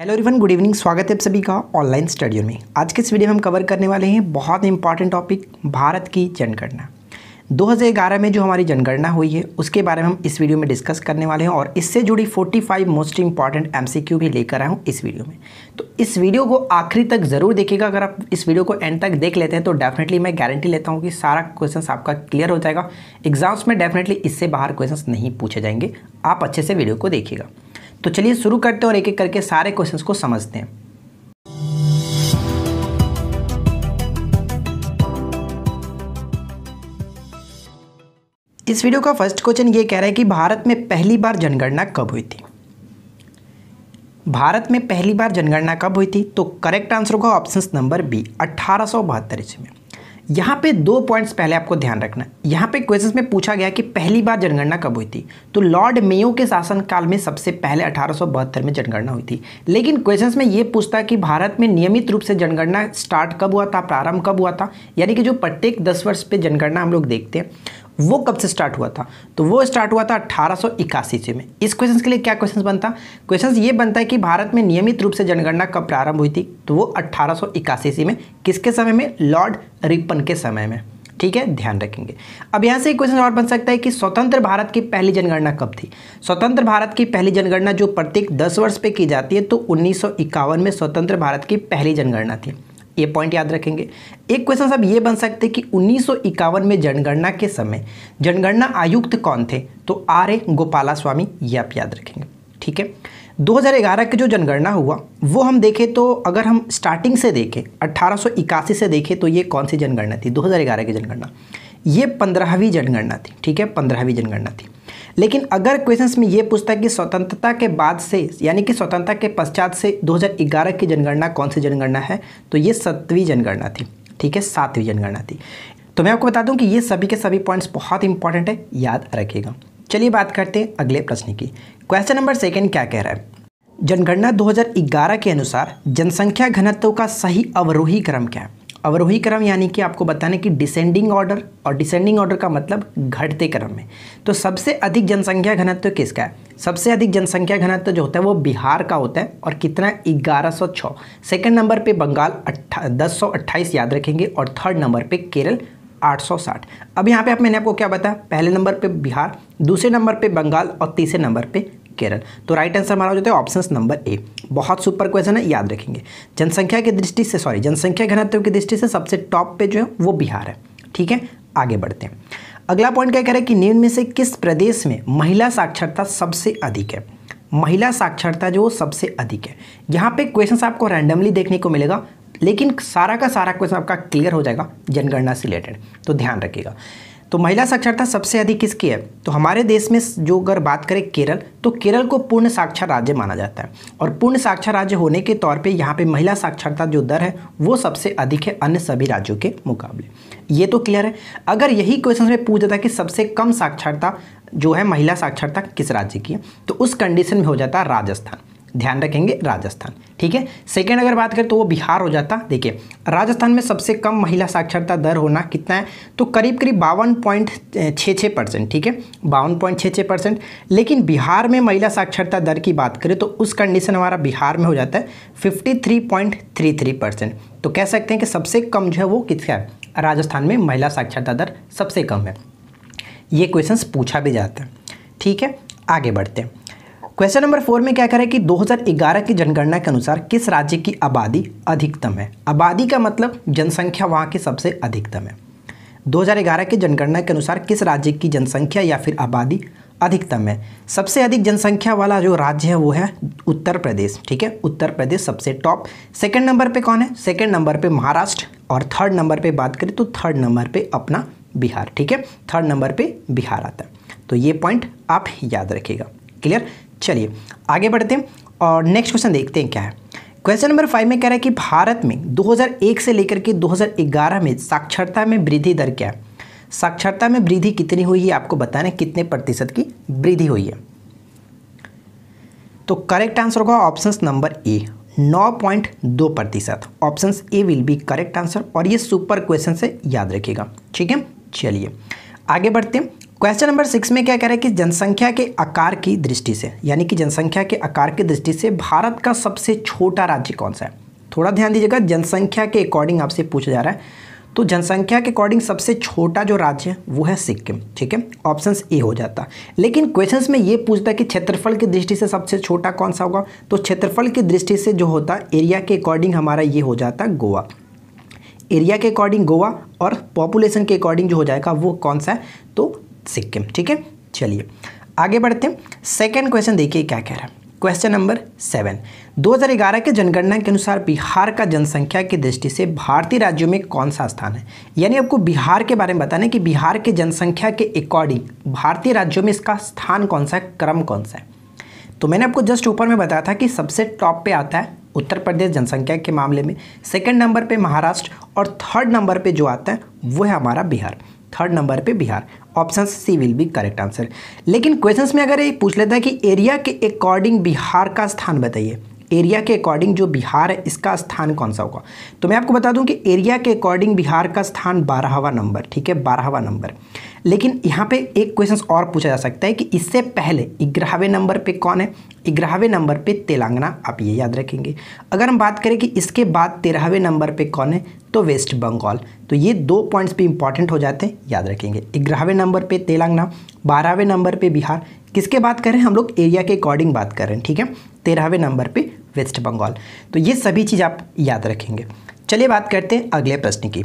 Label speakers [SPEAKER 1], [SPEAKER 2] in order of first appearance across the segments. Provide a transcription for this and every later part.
[SPEAKER 1] hello रिवन good evening स्वागत है आप सभी का ऑनलाइन स्टडियो में आज के इस वीडियो में हम कवर करने वाले हैं बहुत इंपॉर्टेंट टॉपिक भारत की जनगणना 2011 में जो हमारी जनगणना हुई है उसके बारे में हम इस वीडियो में डिस्कस करने वाले हैं और इससे जुड़ी 45 मोस्ट इंपॉर्टेंट एम भी लेकर आया हूँ इस वीडियो में तो इस वीडियो को आखिरी तक ज़रूर देखिएगा अगर आप इस वीडियो को एंड तक देख लेते हैं तो डेफिनेटली मैं गारंटी लेता हूँ कि सारा क्वेश्चन आपका क्लियर हो जाएगा एग्जाम्स में डेफिनेटली इससे बाहर क्वेश्चन नहीं पूछे जाएंगे आप अच्छे से वीडियो को देखिएगा तो चलिए शुरू करते हैं और एक एक करके सारे क्वेश्चंस को समझते हैं इस वीडियो का फर्स्ट क्वेश्चन ये कह रहा है कि भारत में पहली बार जनगणना कब हुई थी भारत में पहली बार जनगणना कब हुई थी तो करेक्ट आंसर होगा ऑप्शन नंबर बी अट्ठारह ईस्वी में यहाँ पे दो पॉइंट्स पहले आपको ध्यान रखना यहाँ पे क्वेश्चन में पूछा गया कि पहली बार जनगणना कब हुई थी तो लॉर्ड मेयो के शासनकाल में सबसे पहले अठारह में जनगणना हुई थी लेकिन क्वेश्चन में ये पूछता कि भारत में नियमित रूप से जनगणना स्टार्ट कब हुआ था प्रारंभ कब हुआ था यानी कि जो प्रत्येक दस वर्ष पे जनगणना हम लोग देखते हैं वो कब से स्टार्ट हुआ था तो वो स्टार्ट हुआ था अट्ठारह से में इस क्वेश्चन के लिए क्या क्वेश्चन बनता क्वेश्चन ये बनता है कि भारत में नियमित रूप से जनगणना कब प्रारंभ हुई थी तो वो अट्ठारह सौ में किसके समय में लॉर्ड रिपन के समय में ठीक है ध्यान रखेंगे अब यहाँ से एक क्वेश्चन और बन सकता है कि स्वतंत्र भारत की पहली जनगणना कब थी स्वतंत्र भारत की पहली जनगणना जो प्रत्येक 10 वर्ष पे की जाती है तो उन्नीस में स्वतंत्र भारत की पहली जनगणना थी ये पॉइंट याद रखेंगे एक क्वेश्चन साहब ये बन सकते कि उन्नीस में जनगणना के समय जनगणना आयुक्त कौन थे तो आर ए गोपाला स्वामी ये आप याद रखेंगे ठीक है 2011 की जो जनगणना हुआ वो हम देखें तो अगर हम स्टार्टिंग से देखें अट्ठारह से देखें तो ये कौन सी जनगणना थी 2011 की जनगणना ये पंद्रहवीं जनगणना थी ठीक है पंद्रहवीं जनगणना थी लेकिन अगर क्वेश्चन में ये पूछता है कि स्वतंत्रता के बाद से यानी कि स्वतंत्रता के पश्चात से 2011 की जनगणना कौन सी जनगणना है तो ये सतवीं जनगणना थी ठीक है सातवीं जनगणना थी तो मैं आपको बता दूं कि ये सभी के सभी पॉइंट्स बहुत इंपॉर्टेंट है याद रखिएगा चलिए बात करते हैं अगले प्रश्न की क्वेश्चन नंबर सेकेंड क्या कह रहा है जनगणना 2011 के अनुसार जनसंख्या घनत्व का सही अवरोही क्रम क्या है अवरोही क्रम यानी कि आपको बताने कि डिसेंडिंग ऑर्डर और डिसेंडिंग ऑर्डर का मतलब घटते क्रम में तो सबसे अधिक जनसंख्या घनत्व तो किसका है सबसे अधिक जनसंख्या घनत्व तो जो होता है वो बिहार का होता है और कितना ग्यारह सौ छः सेकेंड नंबर पे बंगाल अट्ठा दस सौ अट्ठाईस याद रखेंगे और थर्ड नंबर पे केरल 860 अब यहाँ पे आप मैंने आपको क्या बताया पहले नंबर पे बिहार दूसरे नंबर पे बंगाल और तीसरे नंबर पे केरल तो राइट आंसर हमारा हो जाता है ऑप्शन नंबर ए बहुत सुपर क्वेश्चन है याद रखेंगे जनसंख्या की दृष्टि से सॉरी जनसंख्या घनत्व की दृष्टि से सबसे टॉप पे जो है वो बिहार है ठीक है आगे बढ़ते हैं अगला पॉइंट क्या कह रहा है कि निम्न में से किस प्रदेश में महिला साक्षरता सबसे अधिक है महिला साक्षरता जो सबसे अधिक है यहाँ पे क्वेश्चन आपको रैंडमली देखने को मिलेगा लेकिन सारा का सारा क्वेश्चन आपका क्लियर हो जाएगा जनगणना से रिलेटेड तो ध्यान रखिएगा तो महिला साक्षरता सबसे अधिक किसकी है तो हमारे देश में जो अगर बात करें केरल तो केरल को पूर्ण साक्षर राज्य माना जाता है और पूर्ण साक्षर राज्य होने के तौर पे यहाँ पे महिला साक्षरता जो दर है वो सबसे अधिक है अन्य सभी राज्यों के मुकाबले ये तो क्लियर है अगर यही क्वेश्चन में पूछ जाता कि सबसे कम साक्षरता जो है महिला साक्षरता किस राज्य की है तो उस कंडीशन में हो जाता है राजस्थान ध्यान रखेंगे राजस्थान ठीक है सेकेंड अगर बात करें तो वो बिहार हो जाता देखिए राजस्थान में सबसे कम महिला साक्षरता दर होना कितना है तो करीब करीब बावन पॉइंट छः छः परसेंट ठीक है बावन पॉइंट छः छः परसेंट लेकिन बिहार में महिला साक्षरता दर की बात करें तो उस कंडीशन हमारा बिहार में हो जाता है fifty three point three three percent तो कह सकते हैं कि सबसे कम जो है वो किसका है राजस्थान में महिला साक्षरता दर सबसे कम है ये क्वेश्चन पूछा भी जाता है ठीक है आगे बढ़ते हैं क्वेश्चन नंबर फोर में क्या करें कि 2011 की जनगणना के अनुसार किस राज्य की आबादी अधिकतम है आबादी का मतलब जनसंख्या वहाँ की सबसे अधिकतम है 2011 की जनगणना के अनुसार किस राज्य की जनसंख्या या फिर आबादी अधिकतम है सबसे अधिक जनसंख्या वाला जो राज्य है वो है उत्तर प्रदेश ठीक है उत्तर प्रदेश सबसे टॉप सेकेंड नंबर पर कौन है सेकेंड नंबर पर महाराष्ट्र और थर्ड नंबर पर बात करें तो थर्ड नंबर पर अपना बिहार ठीक है थर्ड नंबर पर बिहार आता है तो ये पॉइंट आप याद रखिएगा क्लियर चलिए आगे बढ़ते हैं और नेक्स्ट क्वेश्चन देखते हैं क्या है क्वेश्चन नंबर फाइव में कह रहा है कि भारत में 2001 से लेकर के 2011 में साक्षरता में वृद्धि दर क्या है साक्षरता में वृद्धि कितनी हुई है आपको बताना है कितने प्रतिशत की वृद्धि हुई है तो करेक्ट आंसर होगा ऑप्शन नंबर ए 9.2 प्रतिशत option A will be correct answer और ये सुपर क्वेश्चन से याद रखिएगा ठीक है चलिए आगे बढ़ते हैं क्वेश्चन नंबर सिक्स में क्या कह रहे हैं कि जनसंख्या के आकार की दृष्टि से यानी कि जनसंख्या के आकार की दृष्टि से भारत का सबसे छोटा राज्य कौन सा है थोड़ा ध्यान दीजिएगा जनसंख्या के अकॉर्डिंग आपसे पूछा जा रहा है तो जनसंख्या के अकॉर्डिंग सबसे छोटा जो राज्य है वो है सिक्किम ठीक है ऑप्शन ए हो जाता लेकिन क्वेश्चन में ये पूछता है कि क्षेत्रफल की दृष्टि से सबसे छोटा कौन सा होगा तो क्षेत्रफल की दृष्टि से जो होता एरिया के अकॉर्डिंग हमारा ये हो जाता गोवा एरिया के अकॉर्डिंग गोवा और पॉपुलेशन के अकॉर्डिंग जो हो जाएगा वो कौन सा है तो सिक्किम ठीक है चलिए आगे बढ़ते हैं सेकेंड क्वेश्चन देखिए क्या कह रहा है क्वेश्चन नंबर सेवन 2011 के जनगणना के अनुसार बिहार का जनसंख्या की दृष्टि से भारतीय राज्यों में कौन सा स्थान है यानी आपको बिहार के बारे में बताना है कि बिहार के जनसंख्या के अकॉर्डिंग भारतीय राज्यों में इसका स्थान कौन सा है क्रम कौन सा है तो मैंने आपको जस्ट ऊपर में बताया था कि सबसे टॉप पे आता है उत्तर प्रदेश जनसंख्या के मामले में सेकंड नंबर पे महाराष्ट्र और थर्ड नंबर पे जो आता है वो है हमारा बिहार थर्ड नंबर पे Bihar option C will be correct answer लेकिन क्वेश्चंस में अगर ये पूछ लेता है कि एरिया के अकॉर्डिंग बिहार का स्थान बताइए एरिया के अकॉर्डिंग जो बिहार है इसका स्थान कौन सा होगा तो मैं आपको बता दूं कि एरिया के अकॉर्डिंग बिहार का स्थान बारहवा नंबर ठीक है बारहवा नंबर लेकिन यहाँ पे एक क्वेश्चन और पूछा जा सकता है कि इससे पहले ग्यारहवें नंबर पे कौन है ग्यारहवें नंबर पे तेलंगाना आप ये याद रखेंगे अगर हम बात करें कि इसके बाद तेरहवें नंबर पे कौन है तो वेस्ट बंगाल तो ये दो पॉइंट्स पे इंपॉर्टेंट हो जाते हैं याद रखेंगे ग्यारहवें नंबर पे तेलंगाना बारहवें नंबर पे बिहार किसके बात करें हम लोग एरिया के अकॉर्डिंग बात कर रहे हैं ठीक है तेरहवें नंबर पर वेस्ट बंगाल तो ये सभी चीज़ आप याद रखेंगे चलिए बात करते हैं अगले प्रश्न की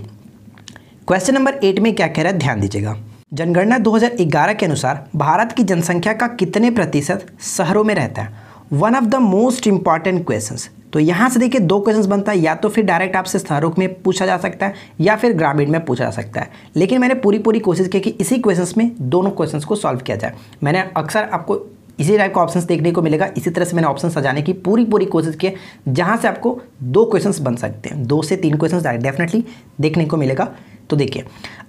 [SPEAKER 1] क्वेश्चन नंबर एट में क्या कह रहा है ध्यान दीजिएगा जनगणना 2011 के अनुसार भारत की जनसंख्या का कितने प्रतिशत शहरों में रहता है one of the most important question तो यहाँ से देखिए दो क्वेश्चन बनता है या तो फिर डायरेक्ट आपसे शहरों में पूछा जा सकता है या फिर ग्रामीण में पूछा जा सकता है लेकिन मैंने पूरी पूरी कोशिश की कि इसी क्वेश्चन में दोनों क्वेश्चन को सॉल्व किया जाए मैंने अक्सर आपको इसी टाइप का ऑप्शंस देखने को मिलेगा इसी तरह से मैंने ऑप्शन सजाने की पूरी पूरी कोशिश की है जहाँ से आपको दो क्वेश्चन बन सकते हैं दो से तीन क्वेश्चन डेफिनेटली देखने को मिलेगा तो देखिए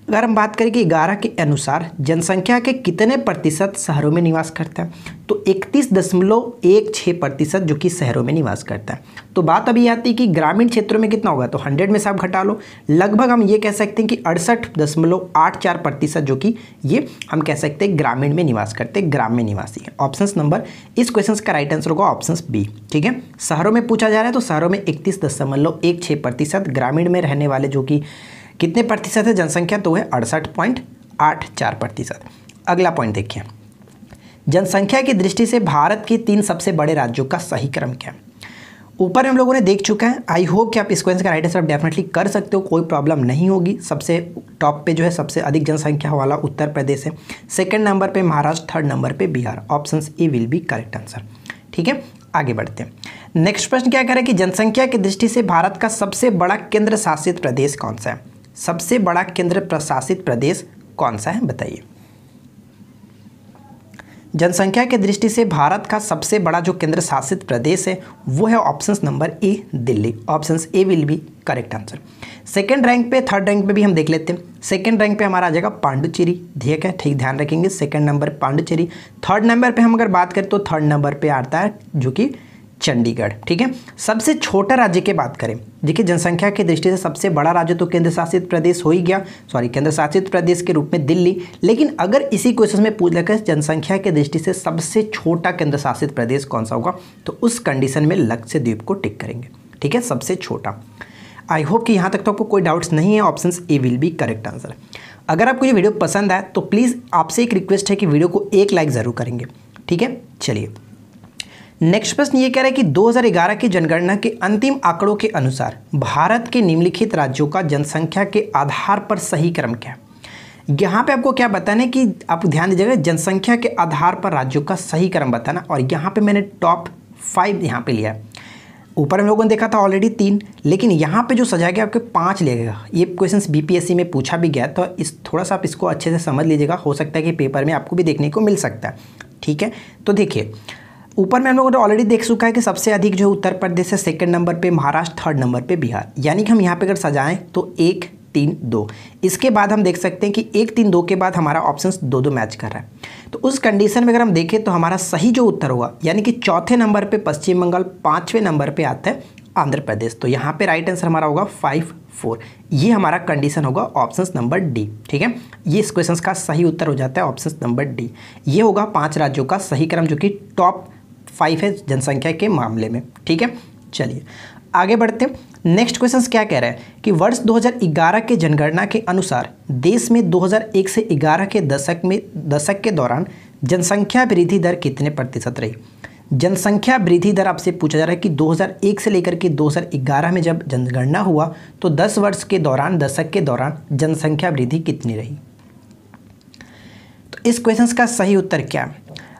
[SPEAKER 1] अगर हम बात करें कि ग्यारह के अनुसार जनसंख्या के कितने प्रतिशत शहरों में निवास करते हैं तो इकतीस दशमलव एक छः प्रतिशत जो कि शहरों में निवास करता है तो बात अभी आती है कि ग्रामीण क्षेत्रों में कितना होगा तो हंड्रेड में से आप घटा लो लगभग हम ये कह सकते हैं कि अड़सठ दशमलव आठ चार प्रतिशत जो कि ये हम कह सकते हैं ग्रामीण में निवास करते हैं ग्राम में निवासी है ऑप्शन नंबर इस क्वेश्चन का राइट आंसर होगा ऑप्शन बी ठीक है शहरों में पूछा जा रहा है तो शहरों में इकतीस दशमलव एक छः प्रतिशत ग्रामीण में रहने वाले जो कि कितने प्रतिशत है जनसंख्या तो है अड़सठ पॉइंट आठ चार प्रतिशत अगला पॉइंट देखिए जनसंख्या की दृष्टि से भारत के तीन सबसे बड़े राज्यों का सही क्रम क्या है ऊपर हम लोगों ने देख चुका है आई होप कि आप इस क्वेश्चन का राइट आंसर डेफिनेटली कर सकते हो कोई प्रॉब्लम नहीं होगी सबसे टॉप पे जो है सबसे अधिक जनसंख्या वाला उत्तर प्रदेश है सेकंड नंबर पे महाराष्ट्र थर्ड नंबर पे Bihar option A will be correct answer ठीक है आगे बढ़ते हैं नेक्स्ट प्रश्न क्या करें कि जनसंख्या की दृष्टि से भारत का सबसे बड़ा केंद्र शासित प्रदेश कौन सा है सबसे बड़ा केंद्र प्रशासित प्रदेश कौन सा है बताइए जनसंख्या की दृष्टि से भारत का सबसे बड़ा जो केंद्र शासित प्रदेश है वो है option number A Delhi option A will be correct answer second rank पे थर्ड रैंक पे भी हम देख लेते हैं सेकेंड रैंक पे हमारा आ जाएगा पांडुचेरी ठीक है ठीक ध्यान रखेंगे second number Pondicherry third number पे हम अगर बात करें तो थर्ड नंबर पे आता है जो कि चंडीगढ़ ठीक है सबसे छोटा राज्य की बात करें देखिए जनसंख्या की दृष्टि से सबसे बड़ा राज्य तो केंद्र शासित प्रदेश हो ही गया सॉरी केंद्र शासित प्रदेश के रूप में दिल्ली लेकिन अगर इसी क्वेश्चन में पूछ लगे जनसंख्या की दृष्टि से सबसे छोटा केंद्र शासित प्रदेश कौन सा होगा तो उस कंडीशन में द्वीप को टिक करेंगे ठीक है सबसे छोटा आई होप कि यहाँ तक तो आपको कोई डाउट्स नहीं है option A will be correct answer अगर आपको ये वीडियो पसंद आए तो प्लीज़ आपसे एक रिक्वेस्ट है कि वीडियो को एक लाइक ज़रूर करेंगे ठीक है चलिए नेक्स्ट प्रश्न ये कह रहा है कि 2011 की जनगणना के अंतिम आंकड़ों के अनुसार भारत के निम्नलिखित राज्यों का जनसंख्या के आधार पर सही क्रम क्या है यहाँ पे आपको क्या बताना है कि आप ध्यान दीजिएगा जनसंख्या के आधार पर राज्यों का सही क्रम बताना और यहाँ पे मैंने टॉप फाइव यहाँ पे लिया ऊपर हम लोगों ने देखा था ऑलरेडी तीन लेकिन यहाँ पर जो सजा गया आपके पाँच गया ये क्वेश्चन बी में पूछा भी गया तो इस थोड़ा सा आप इसको अच्छे से समझ लीजिएगा हो सकता है कि पेपर में आपको भी देखने को मिल सकता है ठीक है तो देखिए ऊपर में हम लोगों ने ऑलरेडी देख चुका है कि सबसे अधिक जो उत्तर प्रदेश है सेकंड नंबर पे महाराष्ट्र थर्ड नंबर पे बिहार यानी कि हम यहाँ पे अगर सजाएं तो एक तीन दो इसके बाद हम देख सकते हैं कि एक तीन दो के बाद हमारा ऑप्शन दो दो मैच कर रहा है तो उस कंडीशन में अगर हम देखें तो हमारा सही जो उत्तर होगा यानी कि चौथे नंबर पर पश्चिम बंगाल पाँचवें नंबर पर आता है आंध्र प्रदेश तो यहाँ पे राइट आंसर हमारा होगा फाइव फोर ये हमारा कंडीशन होगा ऑप्शन नंबर डी ठीक है ये इस क्वेश्चन का सही उत्तर हो जाता है ऑप्शन नंबर डी ये होगा पाँच राज्यों का सही क्रम जो कि टॉप फाइव है जनसंख्या के मामले में ठीक है चलिए आगे बढ़ते हैं नेक्स्ट क्वेश्चन क्या कह रहा है कि वर्ष 2011 के जनगणना के अनुसार देश में 2001 से 11 के दशक में दशक के दौरान जनसंख्या वृद्धि दर कितने प्रतिशत रही जनसंख्या वृद्धि दर आपसे पूछा जा रहा है कि 2001 से लेकर के 2011 में जब जनगणना हुआ तो 10 वर्ष के दौरान दशक के दौरान जनसंख्या वृद्धि कितनी रही तो इस क्वेश्चन का सही उत्तर क्या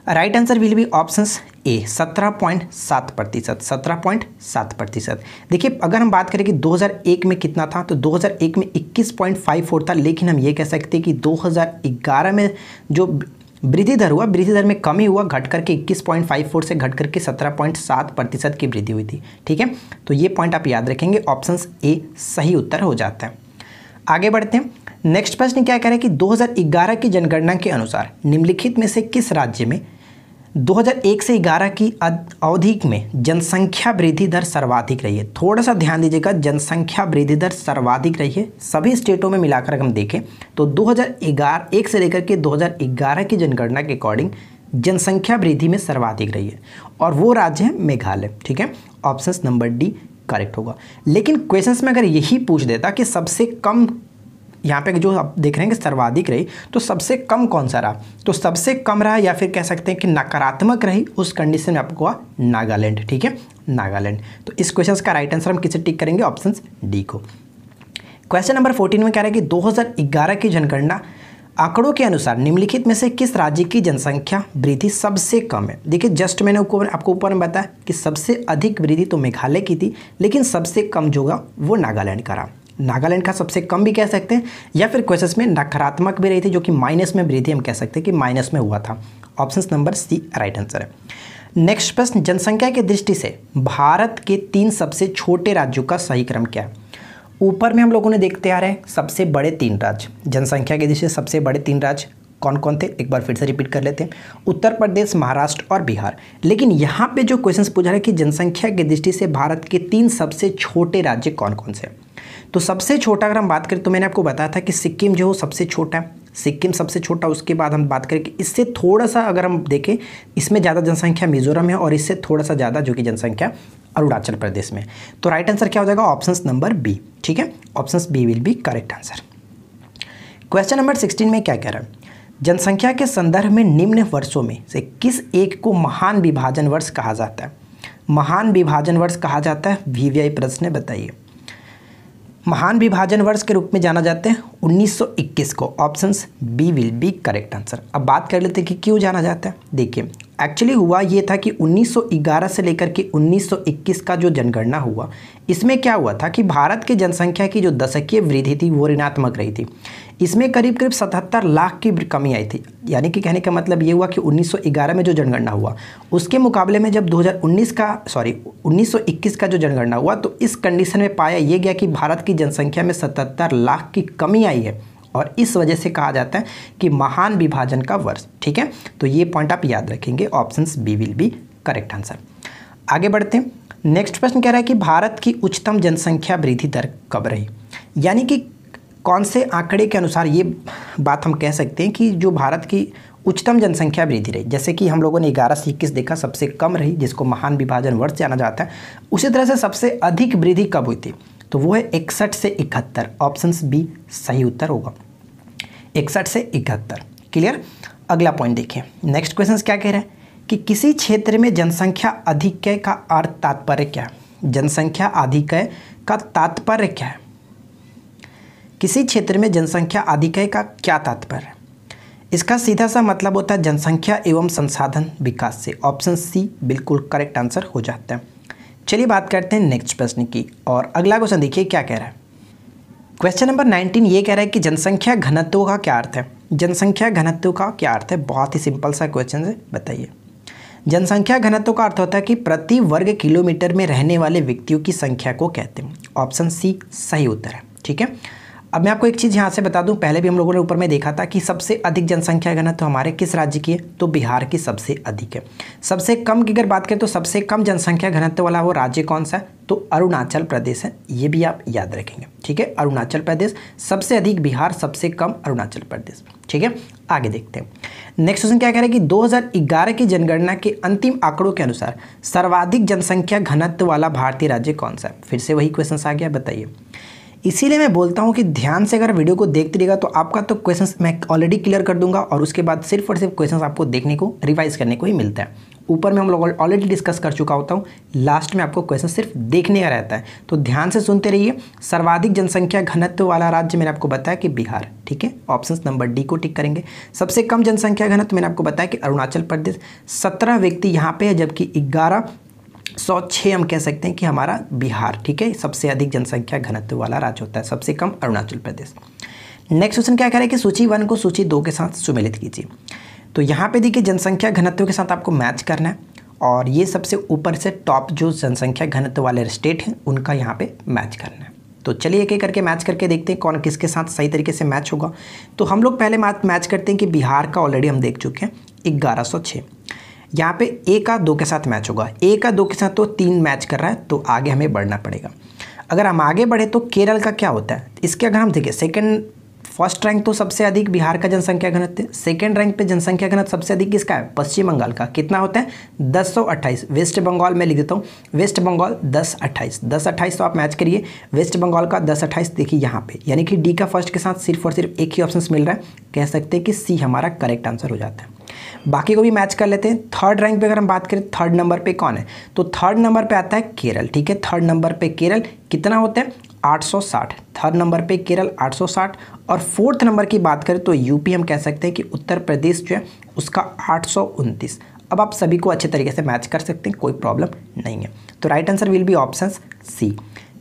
[SPEAKER 1] right answer will be options A सत्रह पॉइंट सात प्रतिशत सत्रह पॉइंट सात प्रतिशत देखिए अगर हम बात करें कि 2001 में कितना था तो 2001 में 21.54 था लेकिन हम ये कह सकते हैं कि 2011 में जो वृद्धि दर हुआ वृद्धि दर में कमी हुआ घट करके 21.54 से घट करके 17.7 प्रतिशत की वृद्धि हुई थी ठीक है तो ये पॉइंट आप याद रखेंगे ऑप्शन ए सही उत्तर हो जाता है आगे बढ़ते हैं नेक्स्ट प्रश्न क्या कह रहा है कि 2011 की जनगणना के अनुसार निम्नलिखित में से किस राज्य में 2001 से 11 की अवधि में जनसंख्या वृद्धि दर सर्वाधिक रही है थोड़ा सा ध्यान दीजिएगा जनसंख्या वृद्धि दर सर्वाधिक रही है सभी स्टेटों में मिलाकर हम देखें तो 2011 एक से लेकर के 2011 की जनगणना के अकॉर्डिंग जनसंख्या वृद्धि में सर्वाधिक रही है और वो राज्य है मेघालय ठीक है ऑप्शन नंबर डी करेक्ट होगा लेकिन क्वेश्चन में अगर यही पूछ देता कि सबसे कम यहाँ पे जो आप देख रहे हैं कि सर्वाधिक रही तो सबसे कम कौन सा रहा तो सबसे कम रहा या फिर कह सकते हैं कि नकारात्मक रही उस कंडीशन में आपको हुआ नागालैंड ठीक है नागालैंड तो इस क्वेश्चन का राइट आंसर हम किसे टिक करेंगे ऑप्शन डी को क्वेश्चन नंबर फोर्टीन में कह रहा है कि दो की जनगणना आंकड़ों के अनुसार निम्नलिखित में से किस राज्य की जनसंख्या वृद्धि सबसे कम है देखिए जस्ट मैंने आपको ऊपर में बताया कि सबसे अधिक वृद्धि तो मेघालय की थी लेकिन सबसे कम जो होगा वो नागालैंड का रहा नागालैंड का सबसे कम भी कह सकते हैं या फिर क्वेश्चन में नकारात्मक भी रही थी जो कि माइनस में वृद्धि हम कह सकते हैं कि माइनस में हुआ था option number C right answer है नेक्स्ट प्रश्न जनसंख्या की दृष्टि से भारत के तीन सबसे छोटे राज्यों का सही क्रम क्या है ऊपर में हम लोगों ने देखते आ रहे हैं सबसे बड़े तीन राज्य जनसंख्या की दृष्टि से सबसे बड़े तीन राज्य कौन कौन थे एक बार फिर से रिपीट कर लेते हैं उत्तर प्रदेश महाराष्ट्र और बिहार लेकिन यहाँ पे जो क्वेश्चन पूछा है कि जनसंख्या की दृष्टि से भारत के तीन सबसे छोटे राज्य कौन कौन से हैं तो सबसे छोटा अगर हम बात करें तो मैंने आपको बताया था कि सिक्किम जो हो सबसे छोटा है सिक्किम सबसे छोटा उसके बाद हम बात करें कि इससे थोड़ा सा अगर हम देखें इसमें ज़्यादा जनसंख्या मिजोरम है और इससे थोड़ा सा ज़्यादा जो कि जनसंख्या अरुणाचल प्रदेश में तो राइट आंसर क्या हो जाएगा ऑप्शन नंबर बी ठीक है option B will be correct answer question number sixteen में क्या कह रहा है जनसंख्या के संदर्भ में निम्न वर्षों में से किस एक को महान विभाजन वर्ष कहा जाता है महान विभाजन वर्ष कहा जाता है वी वी आई प्रश्न बताइए महान विभाजन वर्ष के रूप में जाना जाते हैं 1921 को options B will be correct answer अब बात कर लेते हैं कि क्यों जाना जाता है देखिए एक्चुअली हुआ ये था कि 1911 से लेकर के 1921 का जो जनगणना हुआ इसमें क्या हुआ था कि भारत की जनसंख्या की जो दशकीय वृद्धि थी वो ऋणात्मक रही थी इसमें करीब करीब 77 लाख की कमी आई थी यानी कि कहने का मतलब ये हुआ कि 1911 में जो जनगणना हुआ उसके मुकाबले में जब 2019 का सॉरी 1921 का जो जनगणना हुआ तो इस कंडीशन में पाया ये गया कि भारत की जनसंख्या में सतहत्तर लाख की कमी आई है और इस वजह से कहा जाता है कि महान विभाजन का वर्ष ठीक है तो ये पॉइंट आप याद रखेंगे option B will be correct answer आगे बढ़ते हैं नेक्स्ट प्रश्न कह रहा है कि भारत की उच्चतम जनसंख्या वृद्धि दर कब रही यानी कि कौन से आंकड़े के अनुसार ये बात हम कह सकते हैं कि जो भारत की उच्चतम जनसंख्या वृद्धि रही जैसे कि हम लोगों ने ग्यारह से इक्कीस देखा सबसे कम रही जिसको महान विभाजन वर्ष जाना जाता है उसी तरह से सबसे अधिक वृद्धि कब हुई थी तो वो है इकसठ से इकहत्तर ऑप्शन बी सही उत्तर होगा इकसठ से इकहत्तर क्लियर अगला पॉइंट देखिए नेक्स्ट क्वेश्चन क्या कह रहे हैं कि किसी क्षेत्र में जनसंख्या अधिक्य का अर्थ तात्पर्य क्या है जनसंख्या अधिक्य का तात्पर्य क्या है किसी क्षेत्र में जनसंख्या अधिक्य का क्या तात्पर्य इसका सीधा सा मतलब होता है जनसंख्या एवं संसाधन विकास से ऑप्शन सी बिल्कुल करेक्ट आंसर हो जाता है चलिए बात करते हैं नेक्स्ट प्रश्न की और अगला क्वेश्चन देखिए क्या कह रहा है क्वेश्चन नंबर 19 ये कह रहा है कि जनसंख्या घनत्व का क्या अर्थ है जनसंख्या घनत्व का क्या अर्थ है बहुत ही सिंपल सा क्वेश्चन है बताइए जनसंख्या घनत्व का अर्थ होता है कि प्रति वर्ग किलोमीटर में रहने वाले व्यक्तियों की संख्या को कहते हैं ऑप्शन सी सही उत्तर है ठीक है अब मैं आपको एक चीज़ यहाँ से बता दूँ पहले भी हम लोगों ने ऊपर में देखा था कि सबसे अधिक जनसंख्या घनत्व तो हमारे किस राज्य की है तो बिहार की सबसे अधिक है सबसे कम की अगर बात करें तो सबसे कम जनसंख्या घनत्व वाला वो राज्य कौन सा है तो अरुणाचल प्रदेश है ये भी आप याद रखेंगे ठीक है अरुणाचल प्रदेश सबसे अधिक बिहार सबसे कम अरुणाचल प्रदेश ठीक है आगे देखते हैं नेक्स्ट क्वेश्चन क्या कह रहे हैं कि 2011 की जनगणना के अंतिम आंकड़ों के अनुसार सर्वाधिक जनसंख्या घनत्व वाला भारतीय राज्य कौन सा है फिर से वही क्वेश्चन आ गया बताइए इसीलिए मैं बोलता हूँ कि ध्यान से अगर वीडियो को देखते रहेगा तो आपका तो क्वेश्चन मैं ऑलरेडी क्लियर कर दूंगा और उसके बाद सिर्फ और सिर्फ क्वेश्चन आपको देखने को रिवाइज करने को ही मिलता है ऊपर में हम लोग ऑलरेडी डिस्कस कर चुका होता हूँ लास्ट में आपको क्वेश्चन सिर्फ देखने का रहता है तो ध्यान से सुनते रहिए सर्वाधिक जनसंख्या घनत्व वाला राज्य मैंने आपको बताया कि बिहार ठीक है ऑप्शन नंबर डी को टिक करेंगे सबसे कम जनसंख्या घनत्व मैंने आपको बताया कि अरुणाचल प्रदेश सत्रह व्यक्ति यहाँ पे है जबकि ग्यारह सौ छः हम कह सकते हैं कि हमारा बिहार ठीक है सबसे अधिक जनसंख्या घनत्व वाला राज्य होता है सबसे कम अरुणाचल प्रदेश नेक्स्ट क्वेश्चन क्या कह रहे हैं कि सूची वन को सूची दो के साथ सुमिलित कीजिए तो यहाँ पे देखिए जनसंख्या घनत्व के साथ आपको मैच करना है और ये सबसे ऊपर से टॉप जो जनसंख्या घनत्व वाले स्टेट हैं उनका यहाँ पे मैच करना है तो चलिए एक एक करके मैच करके देखते हैं कौन किसके साथ सही तरीके से मैच होगा तो हम लोग पहले मैच मैच करते हैं कि बिहार का ऑलरेडी हम देख चुके हैं ग्यारह सौ छः यहाँ पे एक का दो के साथ मैच होगा एक का दो के साथ तो तीन मैच कर रहा है तो आगे हमें बढ़ना पड़ेगा अगर हम आगे बढ़े तो केरल का क्या होता है इसके अगर हम देखें सेकेंड फर्स्ट रैंक तो सबसे अधिक बिहार का जनसंख्या घनत्व सेकेंड रैंक पे जनसंख्या घनत्व सबसे अधिक किसका है पश्चिम बंगाल का कितना होता है दस वेस्ट बंगाल में लिख देता हूँ वेस्ट बंगाल दस अट्ठाईस दस अट्ठाईस तो आप मैच करिए वेस्ट बंगाल का दस अट्ठाईस देखिए यहाँ पे यानी कि डी का फर्स्ट के साथ सिर्फ और सिर्फ एक ही ऑप्शन मिल रहा है कह सकते हैं कि सी हमारा करेक्ट आंसर हो जाता है बाकी को भी मैच कर लेते हैं थर्ड रैंक पे अगर हम बात करें थर्ड नंबर पे कौन है तो थर्ड नंबर पे आता है केरल ठीक है थर्ड नंबर पे केरल कितना होता है 860 थर्ड नंबर पे केरल 860 और फोर्थ नंबर की बात करें तो यूपी हम कह सकते हैं कि उत्तर प्रदेश जो है उसका आठ अब आप सभी को अच्छे तरीके से मैच कर सकते हैं कोई प्रॉब्लम नहीं है तो right answer will be option C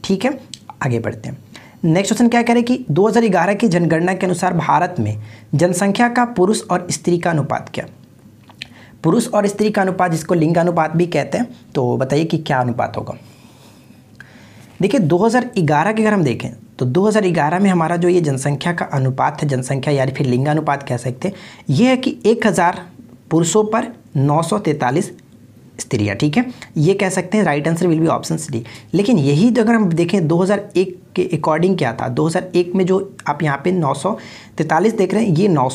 [SPEAKER 1] ठीक है आगे बढ़ते हैं नेक्स्ट क्वेश्चन क्या करें कि 2011 की जनगणना के अनुसार भारत में जनसंख्या का पुरुष और स्त्री का अनुपात क्या पुरुष और स्त्री का अनुपात जिसको लिंग अनुपात भी कहते हैं तो बताइए कि क्या अनुपात होगा देखिए 2011 की अगर हम देखें तो 2011 में हमारा जो ये जनसंख्या का अनुपात है जनसंख्या या फिर लिंगानुपात कह सकते हैं ये है कि 1000 पुरुषों पर नौ स्त्रियाँ ठीक है ये कह सकते हैं right answer will be option D लेकिन यही जो तो अगर हम देखें 2001 के अकॉर्डिंग क्या था 2001 में जो आप यहाँ पे नौ देख रहे हैं ये नौ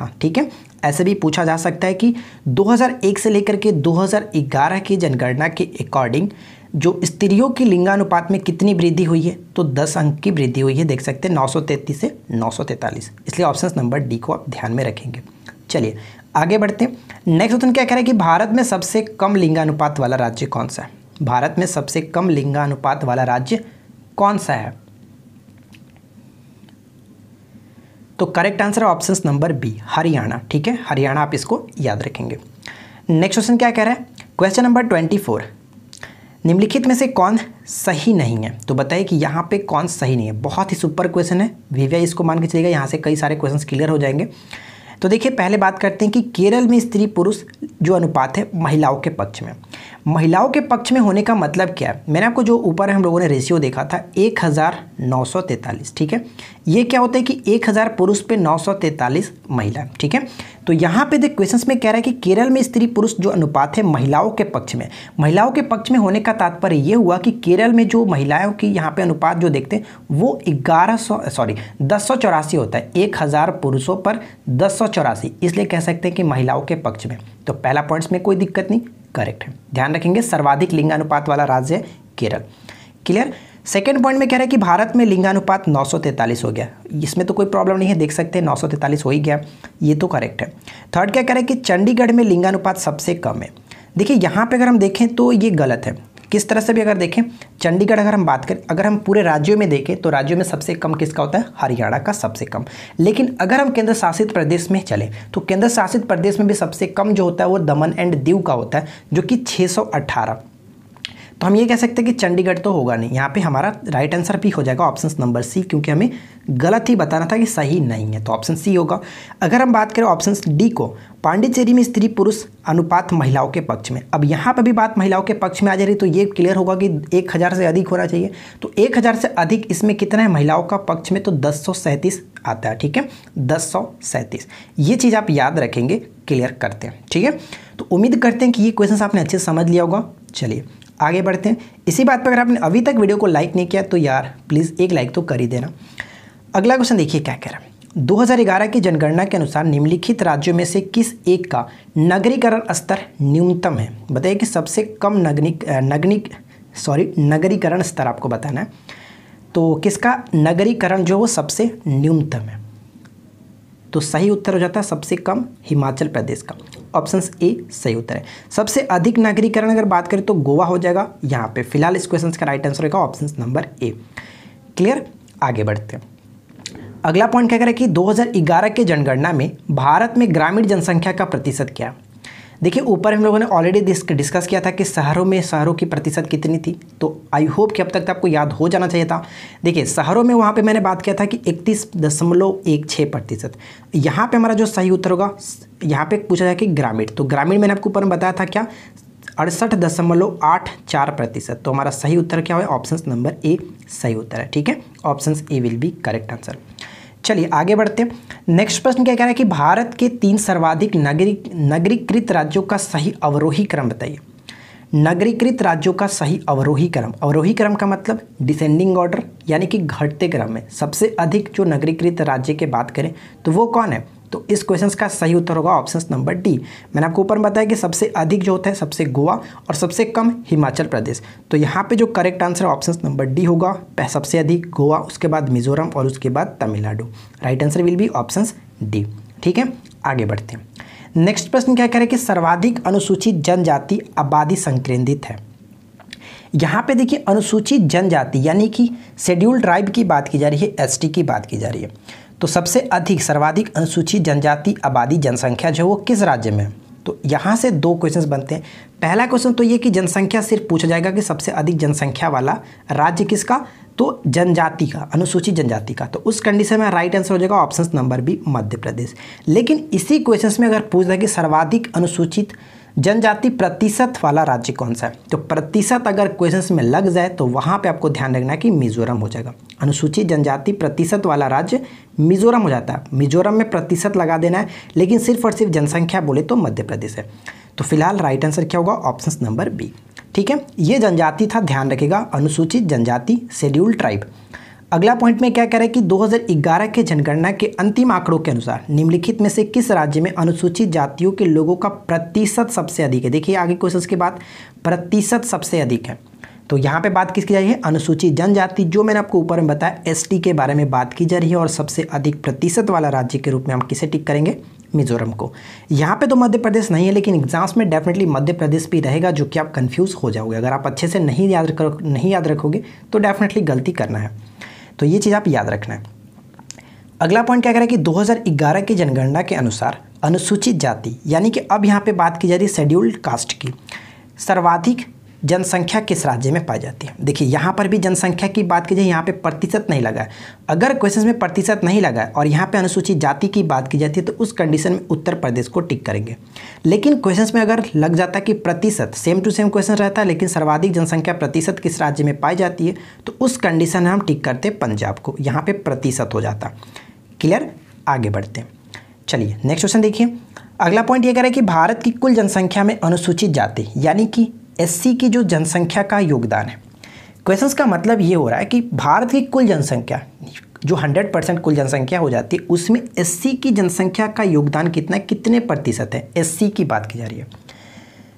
[SPEAKER 1] था ठीक है ऐसे भी पूछा जा सकता है कि 2001 से लेकर के 2011 की जनगणना के अकॉर्डिंग जो स्त्रियों की लिंगानुपात में कितनी वृद्धि हुई है तो 10 अंक की वृद्धि हुई है देख सकते हैं 933 से 943 इसलिए ऑप्शन नंबर डी को आप ध्यान में रखेंगे चलिए आगे बढ़ते हैं नेक्स्ट क्वेश्चन क्या कह रहा है कि भारत में सबसे कम लिंगानुपात वाला राज्य कौन सा है भारत में सबसे कम लिंगानुपात वाला राज्य कौन सा है तो करेक्ट आंसर है ऑप्शन नंबर बी हरियाणा ठीक है हरियाणा आप इसको याद रखेंगे नेक्स्ट क्वेश्चन क्या कह रहा है क्वेश्चन नंबर ट्वेंटी फोर निम्नलिखित में से कौन सही नहीं है तो बताइए कि यहाँ पे कौन सही नहीं है बहुत ही सुपर क्वेश्चन है वीवीआई इसको मान के चलेगा यहाँ से कई सारे क्वेश्चन क्लियर हो जाएंगे तो देखिए पहले बात करते हैं कि केरल में स्त्री पुरुष जो अनुपात है महिलाओं के पक्ष में महिलाओं के पक्ष में होने का मतलब क्या है मैंने आपको जो ऊपर हम लोगों ने रेशियो देखा था 1943 ठीक है ये क्या होता है कि 1000 पुरुष पे 943 महिला ठीक है तो यहाँ पे देख क्वेश्चंस में कह रहा है कि केरल में स्त्री पुरुष जो अनुपात है महिलाओं के पक्ष में महिलाओं के पक्ष में होने का तात्पर्य ये हुआ कि केरल में जो महिलाओं की यहाँ पे अनुपात जो देखते हैं वो ग्यारह सॉरी दस होता है एक हज़ार पुरुषों पर दस इसलिए कह सकते हैं कि महिलाओं के पक्ष में तो पहला पॉइंट्स में कोई दिक्कत नहीं करेक्ट है ध्यान रखेंगे सर्वाधिक लिंगानुपात वाला राज्य है केरल क्लियर सेकेंड पॉइंट में कह रहे हैं कि भारत में लिंगानुपात नौ हो गया इसमें तो कोई प्रॉब्लम नहीं है देख सकते हैं नौ हो ही गया ये तो करेक्ट है थर्ड क्या कह रहे हैं कि चंडीगढ़ में लिंगानुपात सबसे कम है देखिए यहाँ पे अगर हम देखें तो ये गलत है किस तरह से भी अगर देखें चंडीगढ़ अगर हम बात करें अगर हम पूरे राज्यों में देखें तो राज्यों में सबसे कम किसका होता है हरियाणा का सबसे कम लेकिन अगर हम केंद्र शासित प्रदेश में चलें तो केंद्र शासित प्रदेश में भी सबसे कम जो होता है वो दमन एंड दीव का होता है जो कि छः तो हम ये कह सकते हैं कि चंडीगढ़ तो होगा नहीं यहाँ पे हमारा राइट आंसर भी हो जाएगा ऑप्शन नंबर सी क्योंकि हमें गलत ही बताना था कि सही नहीं है तो ऑप्शन सी होगा अगर हम बात करें ऑप्शन डी को पांडिचेरी में स्त्री पुरुष अनुपात महिलाओं के पक्ष में अब यहाँ पर भी बात महिलाओं के पक्ष में आ जा रही तो ये क्लियर होगा कि एक हज़ार से अधिक होना चाहिए तो एक हज़ार से अधिक इसमें कितना है महिलाओं का पक्ष में तो दस आता है ठीक है दस ये चीज़ आप याद रखेंगे क्लियर करते हैं ठीक है तो उम्मीद करते हैं कि ये क्वेश्चन आपने अच्छे से समझ लिया होगा चलिए आगे बढ़ते हैं इसी बात पर अगर आपने अभी तक वीडियो को लाइक नहीं किया तो यार प्लीज़ एक लाइक तो कर ही देना अगला क्वेश्चन देखिए क्या कह रहा है 2011 की जनगणना के अनुसार निम्नलिखित राज्यों में से किस एक का नगरीकरण स्तर न्यूनतम है बताइए कि सबसे कम नगनिक नगनिक सॉरी नगरीकरण स्तर आपको बताना है तो किसका नगरीकरण जो वो सबसे न्यूनतम है तो सही उत्तर हो जाता है सबसे कम हिमाचल प्रदेश का ऑप्शन ए सही उत्तर है सबसे अधिक नागरीकरण अगर बात करें तो गोवा हो जाएगा यहाँ पे फिलहाल इस क्वेश्चन का राइट आंसर होगा ऑप्शन नंबर ए क्लियर आगे बढ़ते हैं अगला पॉइंट क्या करें कि 2011 के जनगणना में भारत में ग्रामीण जनसंख्या का प्रतिशत क्या है देखिए ऊपर हम लोगों ने ऑलरेडी डिस्क डिस्कस किया था कि शहरों में शहरों की प्रतिशत कितनी थी तो आई होप कि अब तक तो आपको याद हो जाना चाहिए था देखिए शहरों में वहाँ पे मैंने बात किया था कि इकतीस दशमलव एक छः प्रतिशत यहाँ पर हमारा जो सही उत्तर होगा यहाँ पे पूछा जाए कि ग्रामीण तो ग्रामीण मैंने आपको ऊपर में बताया था क्या अड़सठ दशमलव आठ चार प्रतिशत तो हमारा सही उत्तर क्या है ऑप्शन नंबर ए सही उत्तर है ठीक है option A will be correct answer चलिए आगे बढ़ते हैं नेक्स्ट प्रश्न क्या कह रहा है कि भारत के तीन सर्वाधिक नगरी नगरीकृत राज्यों का सही अवरोही क्रम बताइए नगरीकृत राज्यों का सही अवरोही क्रम अवरोही क्रम का मतलब डिसेंडिंग ऑर्डर यानी कि घटते क्रम में सबसे अधिक जो नगरीकृत राज्य के बात करें तो वो कौन है तो इस क्वेश्चन का सही उत्तर होगा ऑप्शन नंबर डी मैंने आपको ऊपर बताया कि सबसे अधिक जो होता है सबसे गोवा और सबसे कम हिमाचल प्रदेश तो यहाँ पे जो करेक्ट आंसर है ऑप्शन नंबर डी होगा सबसे अधिक गोवा उसके बाद मिजोरम और उसके बाद Tamil Nadu right answer will be option D ठीक है आगे बढ़ते हैं नेक्स्ट प्रश्न क्या कह रहे हैं कि सर्वाधिक अनुसूचित जनजाति आबादी संक्रेंदित है यहाँ पे देखिए अनुसूचित जनजाति यानी कि शेड्यूल ट्राइब की बात की जा रही है एसटी की बात की जा रही है तो सबसे अधिक सर्वाधिक अनुसूचित जनजाति आबादी जनसंख्या जो है वो किस राज्य में तो यहाँ से दो क्वेश्चंस बनते हैं पहला क्वेश्चन तो ये कि जनसंख्या सिर्फ पूछा जाएगा कि सबसे अधिक जनसंख्या वाला राज्य किसका तो जनजाति का अनुसूचित जनजाति का तो उस कंडीशन में राइट आंसर हो जाएगा option number B Madhya Pradesh लेकिन इसी क्वेश्चन में अगर पूछ दें कि सर्वाधिक अनुसूचित जनजाति प्रतिशत वाला राज्य कौन सा है तो प्रतिशत अगर क्वेश्चन में लग जाए तो वहाँ पे आपको ध्यान रखना है कि मिजोरम हो जाएगा अनुसूचित जनजाति प्रतिशत वाला राज्य मिजोरम हो जाता है मिजोरम में प्रतिशत लगा देना है लेकिन सिर्फ और सिर्फ जनसंख्या बोले तो मध्य प्रदेश है तो फिलहाल राइट आंसर क्या होगा ऑप्शन नंबर बी ठीक है ये जनजाति था ध्यान रखेगा अनुसूचित जनजाति शेड्यूल ट्राइब अगला पॉइंट में क्या कह रहा है कि 2011 के जनगणना के अंतिम आंकड़ों के अनुसार निम्नलिखित में से किस राज्य में अनुसूचित जातियों के लोगों का प्रतिशत सबसे अधिक है देखिए आगे क्वेश्चन के बाद प्रतिशत सबसे अधिक है तो यहाँ पे बात किसकी जा रही है अनुसूचित जनजाति जो मैंने आपको ऊपर में बताया एसटी के बारे में बात की जा रही है और सबसे अधिक प्रतिशत वाला राज्य के रूप में हम किसे टिक करेंगे मिजोरम को यहाँ पे तो मध्य प्रदेश नहीं है लेकिन एग्जाम्स में डेफिनेटली मध्य प्रदेश भी रहेगा जो कि आप कन्फ्यूज़ हो जाओगे अगर आप अच्छे से नहीं याद कर नहीं याद रखोगे तो डेफिनेटली गलती करना है तो ये चीज़ आप याद रखना है अगला पॉइंट क्या कह रहा है कि 2011 की जनगणना के अनुसार अनुसूचित जाति यानी कि अब यहाँ पे बात की जा रही है शेड्यूल्ड कास्ट की सर्वाधिक जनसंख्या किस राज्य में पाई जाती है देखिए यहाँ पर भी जनसंख्या की बात की जाए यहाँ पे प्रतिशत नहीं लगा है अगर क्वेश्चन में प्रतिशत नहीं लगा है और यहाँ पे अनुसूचित जाति की बात की जाती है तो उस कंडीशन में उत्तर प्रदेश को टिक करेंगे लेकिन क्वेश्चन में अगर लग जाता है कि प्रतिशत सेम टू सेम क्वेश्चन रहता है लेकिन सर्वाधिक जनसंख्या प्रतिशत किस राज्य में पाई जाती है तो उस कंडीशन में हम टिक करते पंजाब को यहाँ पर प्रतिशत हो जाता क्लियर आगे बढ़ते हैं चलिए नेक्स्ट क्वेश्चन देखिए अगला पॉइंट ये कह रहा है कि भारत की कुल जनसंख्या में अनुसूचित जाति यानी कि एससी की जो जनसंख्या का योगदान है क्वेश्चंस का मतलब ये हो रहा है कि भारत की कुल जनसंख्या जो 100 परसेंट कुल जनसंख्या हो जाती है उसमें एससी की जनसंख्या का योगदान कितना है कितने प्रतिशत है एससी की बात की जा रही है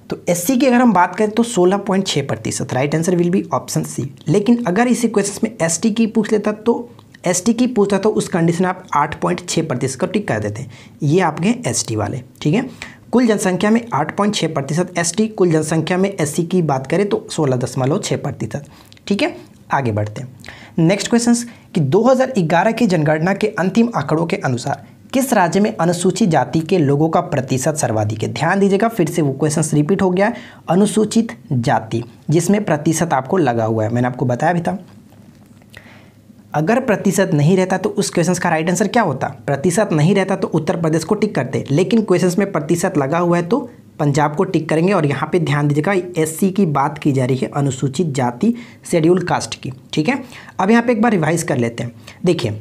[SPEAKER 1] तो एससी की अगर हम बात करें तो 16.6 प्रतिशत right answer will be option C लेकिन अगर इसी क्वेश्चन में एस की पूछ लेता तो एस की पूछता तो उस कंडीशन आप छः प्रतिशत को टिक कर देते ये आपके एस वाले ठीक है कुल जनसंख्या में 8.6 प्रतिशत एस कुल जनसंख्या में एस की बात करें तो सोलह दशमलव छः प्रतिशत ठीक है आगे बढ़ते हैं नेक्स्ट क्वेश्चन कि 2011 की जनगणना के अंतिम आंकड़ों के अनुसार किस राज्य में अनुसूचित जाति के लोगों का प्रतिशत सर्वाधिक है ध्यान दीजिएगा फिर से वो क्वेश्चन रिपीट हो गया है अनुसूचित जाति जिसमें प्रतिशत आपको लगा हुआ है मैंने आपको बताया भी था अगर प्रतिशत नहीं रहता तो उस क्वेश्चन का राइट आंसर क्या होता प्रतिशत नहीं रहता तो उत्तर प्रदेश को टिक करते लेकिन क्वेश्चन में प्रतिशत लगा हुआ है तो पंजाब को टिक करेंगे और यहाँ पे ध्यान दीजिएगा एससी की बात की जा रही है अनुसूचित जाति शेड्यूल कास्ट की ठीक है अब यहाँ पे एक बार रिवाइज कर लेते हैं देखिए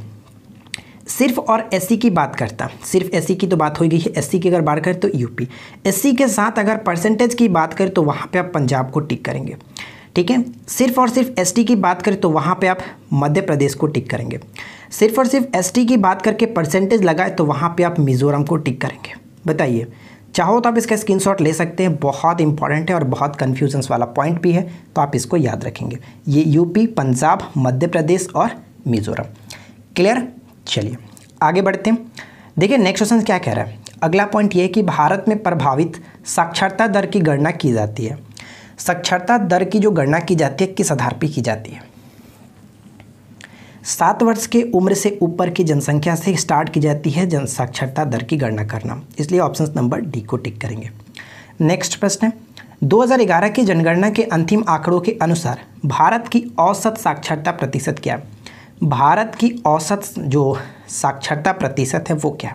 [SPEAKER 1] सिर्फ और एससी की बात करता सिर्फ एससी की तो बात हो गई है एससी की अगर बात करें तो यूपी एससी के साथ अगर परसेंटेज की बात करें तो वहाँ पे आप पंजाब को टिक करेंगे ठीक है सिर्फ और सिर्फ एसटी की बात करें तो वहाँ पे आप मध्य प्रदेश को टिक करेंगे सिर्फ और सिर्फ एसटी की बात करके परसेंटेज लगाए तो वहाँ पे आप मिज़ोरम को टिक करेंगे बताइए चाहो तो आप इसका स्क्रीनशॉट ले सकते हैं बहुत इंपॉर्टेंट है और बहुत कन्फ्यूजन्स वाला पॉइंट भी है तो आप इसको याद रखेंगे ये यूपी पंजाब मध्य प्रदेश और मिज़ोरम क्लियर चलिए आगे बढ़ते हैं देखिए नेक्स्ट क्वेश्चन क्या कह रहा है अगला पॉइंट ये है कि भारत में प्रभावित साक्षरता दर की गणना की जाती है साक्षरता दर की जो गणना की जाती है किस आधार पर की जाती है सात वर्ष के उम्र से ऊपर की जनसंख्या से स्टार्ट की जाती है जन साक्षरता दर की गणना करना इसलिए ऑप्शन नंबर डी को टिक करेंगे नेक्स्ट प्रश्न है 2011 की जनगणना के अंतिम आंकड़ों के अनुसार भारत की औसत साक्षरता प्रतिशत क्या है भारत की औसत जो साक्षरता प्रतिशत है वो क्या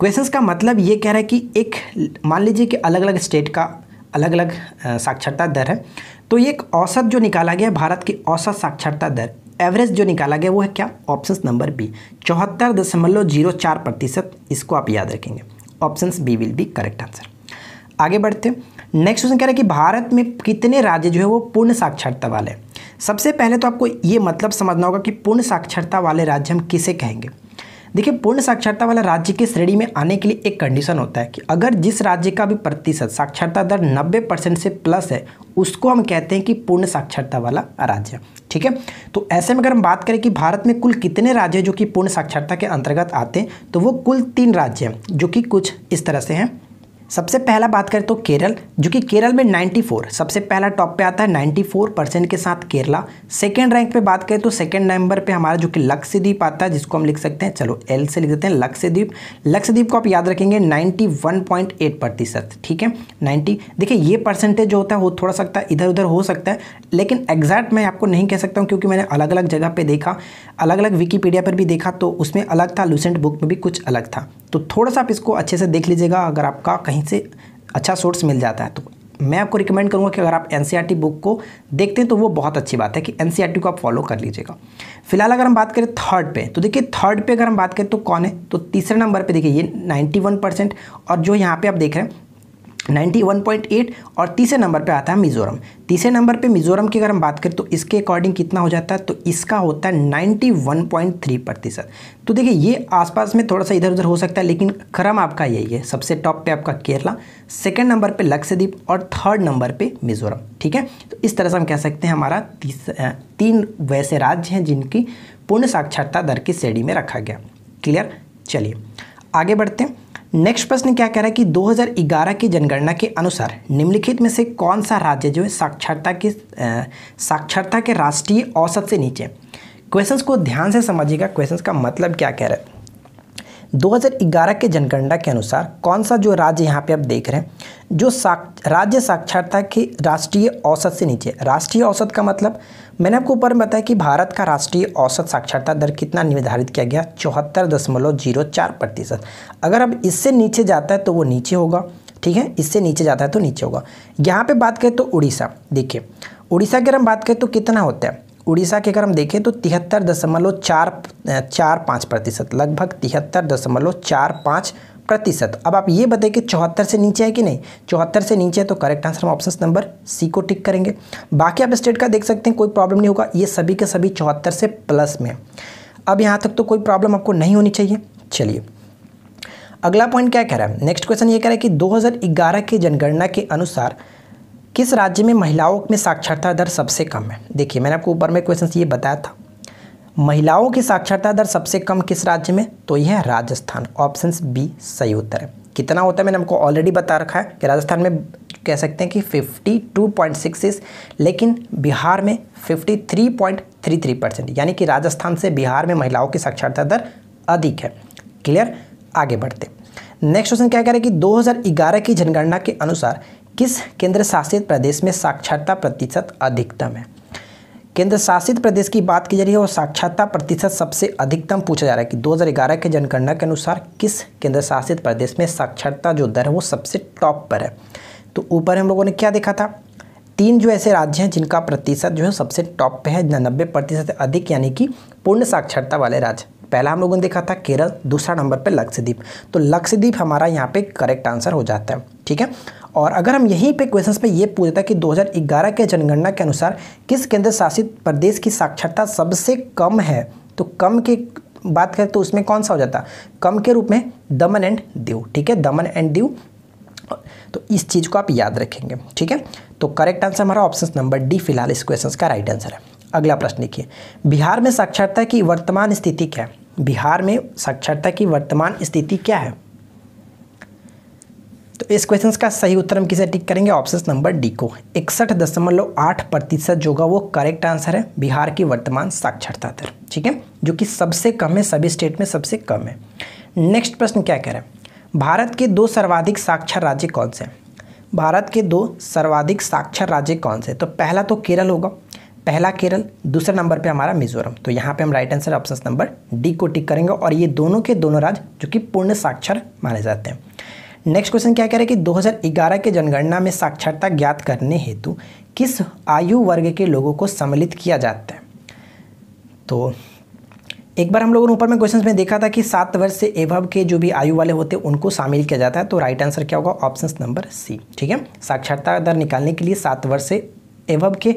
[SPEAKER 1] क्वेश्चंस का मतलब ये कह रहा है कि एक मान लीजिए कि अलग अलग स्टेट का अलग अलग साक्षरता दर है तो ये एक औसत जो निकाला गया है भारत की औसत साक्षरता दर एवरेज जो निकाला गया वो है क्या ऑप्शन नंबर बी चौहत्तर दशमलव जीरो चार प्रतिशत इसको आप याद रखेंगे option B will be correct answer आगे बढ़ते हैं नेक्स्ट क्वेश्चन कह रहा है कि भारत में कितने राज्य जो है वो पूर्ण साक्षरता वाले हैं सबसे पहले तो आपको ये मतलब समझना होगा कि पूर्ण साक्षरता वाले राज्य हम किसे कहेंगे देखिए पूर्ण साक्षरता वाला राज्य की श्रेणी में आने के लिए एक कंडीशन होता है कि अगर जिस राज्य का भी प्रतिशत साक्षरता दर 90 परसेंट से प्लस है उसको हम कहते हैं कि पूर्ण साक्षरता वाला राज्य ठीक है तो ऐसे में अगर हम बात करें कि भारत में कुल कितने राज्य जो कि पूर्ण साक्षरता के अंतर्गत आते हैं तो वो कुल तीन राज्य हैं जो कि कुछ इस तरह से हैं सबसे पहला बात करें तो केरल जो कि केरल में 94 सबसे पहला टॉप पे आता है 94 परसेंट के साथ केरला सेकेंड रैंक पे बात करें तो सेकेंड नंबर पे हमारा जो कि लक्षद्वीप आता है जिसको हम लिख सकते हैं चलो एल से लिख देते हैं लक्षद्वीप लक्षद्वीप को आप याद रखेंगे 91.8 प्रतिशत ठीक है 90 देखिए ये परसेंटेज जो होता है वो थोड़ा सकता है इधर उधर हो सकता है लेकिन एग्जैक्ट मैं आपको नहीं कह सकता हूँ क्योंकि मैंने अलग अलग जगह पर देखा अलग अलग विकीपीडिया पर भी देखा तो उसमें अलग था लूसेंट बुक में भी कुछ अलग था तो थोड़ा सा आप इसको अच्छे से देख लीजिएगा अगर आपका कहीं कहीं से अच्छा सोर्स मिल जाता है तो मैं आपको रिकमेंड करूंगा कि अगर आप एन बुक e को देखते हैं तो वो बहुत अच्छी बात है कि एन e को आप फॉलो कर लीजिएगा फिलहाल अगर हम बात करें थर्ड पे तो देखिए थर्ड पे अगर हम बात करें तो कौन है तो तीसरे नंबर पे देखिए ये 91 परसेंट और जो यहाँ पे आप देख रहे हैं 91.8 और तीसरे नंबर पे आता है मिज़ोरम तीसरे नंबर पे मिज़ोरम की अगर हम बात करें तो इसके अकॉर्डिंग कितना हो जाता है तो इसका होता है 91.3 प्रतिशत तो देखिए ये आसपास में थोड़ा सा इधर उधर हो सकता है लेकिन क्रम आपका यही है सबसे टॉप पे आपका केरला सेकंड नंबर पे लक्षद्वीप और थर्ड नंबर पर मिज़ोरम ठीक है तो इस तरह से हम कह सकते हैं हमारा तीन वैसे राज्य हैं जिनकी पूर्ण साक्षरता दर की श्रेणी में रखा गया क्लियर चलिए आगे बढ़ते हैं नेक्स्ट प्रश्न क्या कह रहा है कि 2011 की जनगणना के अनुसार निम्नलिखित में से कौन सा राज्य जो है साक्षरता के साक्षरता के राष्ट्रीय औसत से नीचे क्वेश्चंस को ध्यान से समझिएगा क्वेश्चंस का मतलब क्या कह रहा है 2011 के जनगणना के अनुसार कौन सा जो राज्य यहाँ पे आप देख रहे हैं जो साक्ष राज्य साक्षरता के राष्ट्रीय औसत से नीचे राष्ट्रीय औसत का मतलब मैंने आपको ऊपर में बताया कि भारत का राष्ट्रीय औसत साक्षरता दर कितना निर्धारित किया गया चौहत्तर दशमलव जीरो चार प्रतिशत अगर अब इससे नीचे जाता है तो वो नीचे होगा ठीक है इससे नीचे जाता है तो नीचे होगा यहाँ पर बात करें तो उड़ीसा देखिए उड़ीसा की अगर हम बात करें तो कितना होता है उड़ीसा की अगर हम देखें तो तिहत्तर दशमलव चार चार पाँच प्रतिशत लगभग तिहत्तर दशमलव चार पाँच प्रतिशत अब आप ये बताइए कि चौहत्तर से नीचे है कि नहीं चौहत्तर से नीचे है तो करेक्ट आंसर हम ऑप्शन नंबर सी को टिक करेंगे बाकी आप स्टेट का देख सकते हैं कोई प्रॉब्लम नहीं होगा ये सभी के सभी चौहत्तर से प्लस में अब यहाँ तक तो कोई प्रॉब्लम आपको नहीं होनी चाहिए चलिए अगला पॉइंट क्या कह रहा है नेक्स्ट क्वेश्चन ये कह रहा है कि 2011 की जनगणना के अनुसार किस राज्य में महिलाओं में साक्षरता दर सबसे कम है देखिए मैंने आपको ऊपर में क्वेश्चन ये बताया था महिलाओं की साक्षरता दर सबसे कम किस राज्य में तो यह है राजस्थान ऑप्शन बी सही उत्तर है कितना होता है मैंने आपको ऑलरेडी बता रखा है कि राजस्थान में कह सकते हैं कि 52.66 लेकिन बिहार में 53.33 परसेंट यानी कि राजस्थान से बिहार में महिलाओं की साक्षरता दर अधिक है क्लियर आगे बढ़ते नेक्स्ट क्वेश्चन क्या कह रहे हैं कि 2011 की जनगणना के अनुसार किस केंद्र शासित प्रदेश में साक्षरता प्रतिशत अधिकतम है केंद्र शासित प्रदेश की बात की जा रही है वो साक्षरता प्रतिशत सबसे अधिकतम पूछा जा रहा है कि 2011 के जनगणना के अनुसार किस केंद्र शासित प्रदेश में साक्षरता जो दर है वो सबसे टॉप पर है तो ऊपर हम लोगों ने क्या देखा था तीन जो ऐसे राज्य हैं जिनका प्रतिशत जो है सबसे टॉप पे है नब्बे प्रतिशत अधिक यानी कि पूर्ण साक्षरता वाले राज्य पहला हम लोगों ने देखा था केरल दूसरा नंबर पर लक्षद्वीप तो लक्षद्वीप हमारा यहाँ पे करेक्ट आंसर हो जाता है ठीक है और अगर हम यहीं पे क्वेश्चंस पे ये पूछता कि 2011 के जनगणना के अनुसार किस केंद्र शासित प्रदेश की साक्षरता सबसे कम है तो कम के बात करें तो उसमें कौन सा हो जाता कम के रूप में दमन एंड दीव ठीक है दमन एंड दीव तो इस चीज़ को आप याद रखेंगे ठीक है तो करेक्ट आंसर हमारा ऑप्शन नंबर डी फिलहाल इस क्वेश्चन का राइट आंसर है अगला प्रश्न देखिए बिहार में साक्षरता की वर्तमान स्थिति क्या है बिहार में साक्षरता की वर्तमान स्थिति क्या है तो इस क्वेश्चन का सही उत्तर हम किसे टिक करेंगे ऑप्शन नंबर डी को इकसठ दशमलव आठ प्रतिशत जो होगा वो करेक्ट आंसर है बिहार की वर्तमान साक्षरता दर ठीक है जो कि सबसे कम है सभी स्टेट में सबसे कम है नेक्स्ट प्रश्न क्या कह रहा है भारत के दो सर्वाधिक साक्षर राज्य कौन से हैं भारत के दो सर्वाधिक साक्षर राज्य कौन से तो पहला तो केरल होगा पहला केरल दूसरे नंबर पे हमारा मिजोरम तो यहाँ पे हम right answer option number D को टिक करेंगे और ये दोनों के दोनों राज्य जो कि पूर्ण साक्षर माने जाते हैं नेक्स्ट क्वेश्चन क्या कह रहे हैं कि 2011 के जनगणना में साक्षरता ज्ञात करने हेतु किस आयु वर्ग के लोगों को सम्मिलित किया जाता है तो एक बार हम लोगों ने ऊपर में क्वेश्चंस में देखा था कि सात वर्ष से एभव के जो भी आयु वाले होते हैं उनको शामिल किया जाता है तो राइट आंसर क्या होगा ऑप्शन नंबर सी ठीक है साक्षरता दर निकालने के लिए सात वर्ष से एभव के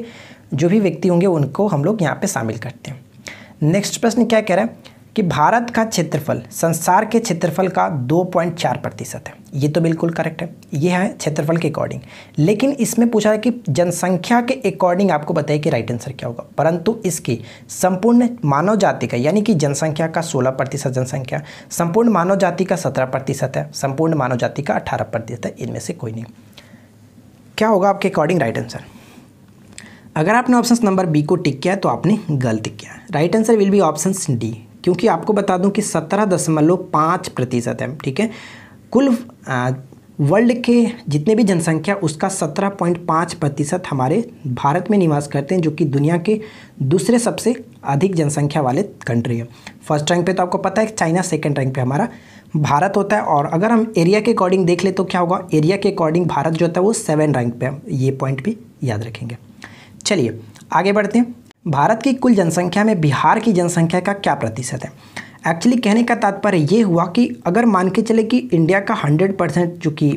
[SPEAKER 1] जो भी व्यक्ति होंगे उनको हम लोग यहाँ पे शामिल करते हैं नेक्स्ट प्रश्न क्या कह रहा है कि भारत का क्षेत्रफल संसार के क्षेत्रफल का 2.4 प्रतिशत है ये तो बिल्कुल करेक्ट है ये है क्षेत्रफल के अकॉर्डिंग लेकिन इसमें पूछा है कि जनसंख्या के अकॉर्डिंग आपको बताइए कि राइट आंसर क्या होगा परंतु इसकी संपूर्ण मानव जाति का यानी कि जनसंख्या का 16 प्रतिशत जनसंख्या संपूर्ण मानव जाति का सत्रह प्रतिशत है संपूर्ण मानव जाति का अठारह प्रतिशत है इनमें से कोई नहीं क्या होगा आपके अकॉर्डिंग राइट आंसर अगर आपने ऑप्शन नंबर बी को टिक किया तो आपने गलत किया right answer will be option D क्योंकि आपको बता दूं कि सत्रह दशमलव पाँच प्रतिशत है ठीक है कुल वर्ल्ड के जितने भी जनसंख्या उसका सत्रह पॉइंट पाँच प्रतिशत हमारे भारत में निवास करते हैं जो कि दुनिया के दूसरे सबसे अधिक जनसंख्या वाले कंट्री है फर्स्ट रैंक पे तो आपको पता है चाइना सेकंड रैंक पे हमारा भारत होता है और अगर हम एरिया के अकॉर्डिंग देख ले तो क्या होगा एरिया के अकॉर्डिंग भारत जो होता है वो सेवन रैंक पर है ये पॉइंट भी याद रखेंगे चलिए आगे बढ़ते हैं भारत की कुल जनसंख्या में बिहार की जनसंख्या का क्या प्रतिशत है एक्चुअली कहने का तात्पर्य ये हुआ कि अगर मान के चले कि इंडिया का हंड्रेड परसेंट जो कि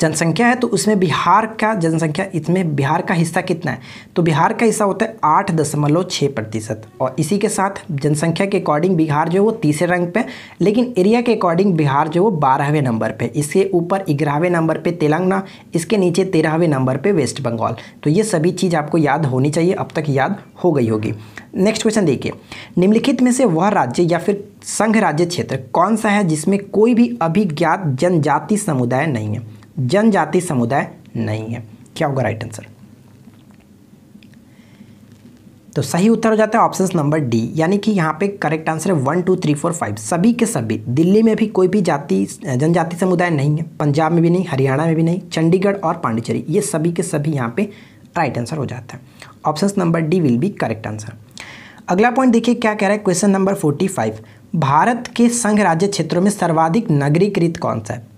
[SPEAKER 1] जनसंख्या है तो उसमें बिहार का जनसंख्या इसमें बिहार का हिस्सा कितना है तो बिहार का हिस्सा होता है आठ दशमलव छः प्रतिशत और इसी के साथ जनसंख्या के अकॉर्डिंग बिहार जो है वो तीसरे रैंक पे लेकिन एरिया के अकॉर्डिंग बिहार जो वो बारहवें नंबर पे इसके ऊपर ग्यारहवें नंबर पर तेलंगाना इसके नीचे तेरहवें नंबर पर वेस्ट बंगाल तो ये सभी चीज़ आपको याद होनी चाहिए अब तक याद हो गई होगी नेक्स्ट क्वेश्चन देखिए निम्नलिखित में से वह राज्य या फिर संघ राज्य क्षेत्र कौन सा है जिसमें कोई भी अभिज्ञात जनजाति समुदाय नहीं है जनजाति समुदाय नहीं है क्या होगा राइट आंसर तो सही उत्तर हो जाता है ऑप्शन नंबर डी यानी कि यहाँ पे करेक्ट आंसर है one two three four five सभी के सभी दिल्ली में भी कोई भी जाति जनजाति समुदाय नहीं है पंजाब में भी नहीं हरियाणा में भी नहीं चंडीगढ़ और पांडिचेरी ये सभी के सभी यहाँ पे राइट आंसर हो जाता है option number D will be correct answer अगला पॉइंट देखिए क्या कह रहा है question number forty five Bharat के संघ राज्य क्षेत्रों में सर्वाधिक नगरीकृत कौन सा है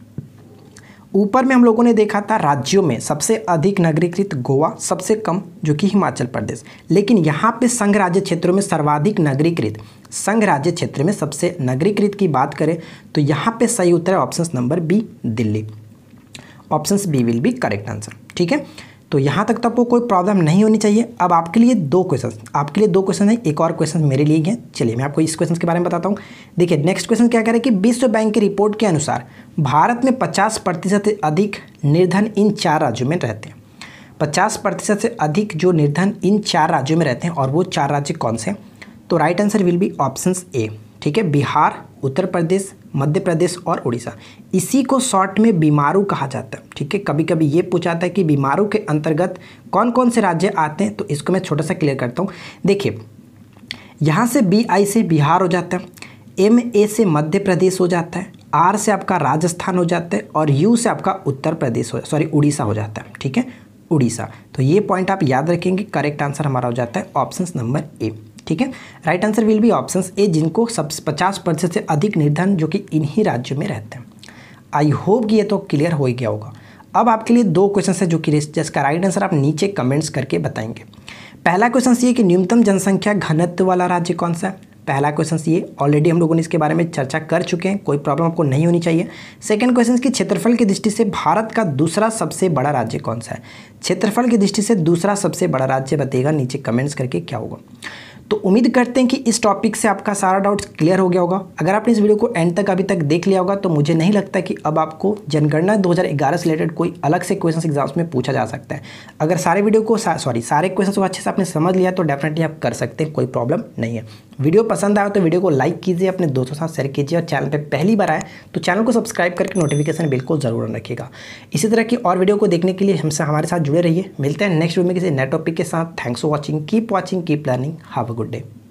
[SPEAKER 1] ऊपर में हम लोगों ने देखा था राज्यों में सबसे अधिक नगरीकृत गोवा सबसे कम जो कि हिमाचल प्रदेश लेकिन यहाँ पे संघ राज्य क्षेत्रों में सर्वाधिक नगरीकृत संघ राज्य क्षेत्र में सबसे नगरीकृत की बात करें तो यहाँ पे सही उत्तर है option number B Delhi option B will be correct answer ठीक है तो यहाँ तक तो आपको कोई प्रॉब्लम नहीं होनी चाहिए अब आपके लिए दो क्वेश्चन आपके लिए दो क्वेश्चन है एक और क्वेश्चन मेरे लिए हैं चलिए मैं आपको इस क्वेश्चन के बारे में बताता हूँ देखिए नेक्स्ट क्वेश्चन क्या कह रहा है कि विश्व बैंक की रिपोर्ट के अनुसार भारत में पचास प्रतिशत अधिक निर्धन इन चार राज्यों में रहते हैं पचास प्रतिशत से अधिक जो निर्धन इन चार राज्यों में रहते हैं और वो चार राज्य कौन से हैं तो right answer will be option A ठीक है बिहार उत्तर प्रदेश मध्य प्रदेश और उड़ीसा इसी को शॉर्ट में बीमारू कहा जाता है ठीक है कभी कभी ये पूछाता है कि बीमारू के अंतर्गत कौन कौन से राज्य आते हैं तो इसको मैं छोटा सा क्लियर करता हूँ देखिए यहाँ से बी आई से बिहार हो जाता है एम ए से मध्य प्रदेश हो जाता है आर से आपका राजस्थान हो जाता है और यू से आपका उत्तर प्रदेश हो सॉरी उड़ीसा हो जाता है ठीक है उड़ीसा तो ये पॉइंट आप याद रखेंगे करेक्ट आंसर हमारा हो जाता है ऑप्शन नंबर ए ठीक है right answer will be option A जिनको सब पचास प्रतिशत से अधिक निर्धन जो कि इन्हीं राज्यों में रहते हैं आई होप ये तो क्लियर हो ही गया होगा अब आपके लिए दो क्वेश्चन है जो कि जिसका राइट आंसर आप नीचे कमेंट्स करके बताएंगे पहला क्वेश्चन ये कि न्यूनतम जनसंख्या घनत्व वाला राज्य कौन सा है पहला क्वेश्चन ये ऑलरेडी हम लोगों ने इसके बारे में चर्चा कर चुके हैं कोई प्रॉब्लम आपको नहीं होनी चाहिए सेकंड क्वेश्चन की क्षेत्रफल की दृष्टि से भारत का दूसरा सबसे बड़ा राज्य कौन सा है क्षेत्रफल की दृष्टि से दूसरा सबसे बड़ा राज्य बताइएगा नीचे कमेंट्स करके क्या होगा तो उम्मीद करते हैं कि इस टॉपिक से आपका सारा डाउट क्लियर हो गया होगा अगर आपने इस वीडियो को एंड तक अभी तक देख लिया होगा तो मुझे नहीं लगता कि अब आपको जनगणना 2011 से रिलेटेड कोई अलग से क्वेश्चन एग्जाम्स में पूछा जा सकता है अगर सारे वीडियो को सॉरी सा, सारे क्वेश्चन को अच्छे से आपने समझ लिया तो डेफिनेटली आप कर सकते हैं कोई प्रॉब्लम नहीं है वीडियो पसंद आए तो वीडियो को लाइक कीजिए अपने दोस्तों साथ शेयर कीजिए और चैनल पर पहली बार आए तो चैनल को सब्सक्राइब करके नोटिफिकेशन बिल्कुल ज़रूर रखिएगा इसी तरह की और वीडियो को देखने के लिए हमसे हमारे साथ जुड़े रहिए मिलते हैं नेक्स्ट वीडियो में किसी नए टॉपिक के साथ thanks for watching keep watching keep learning have a good day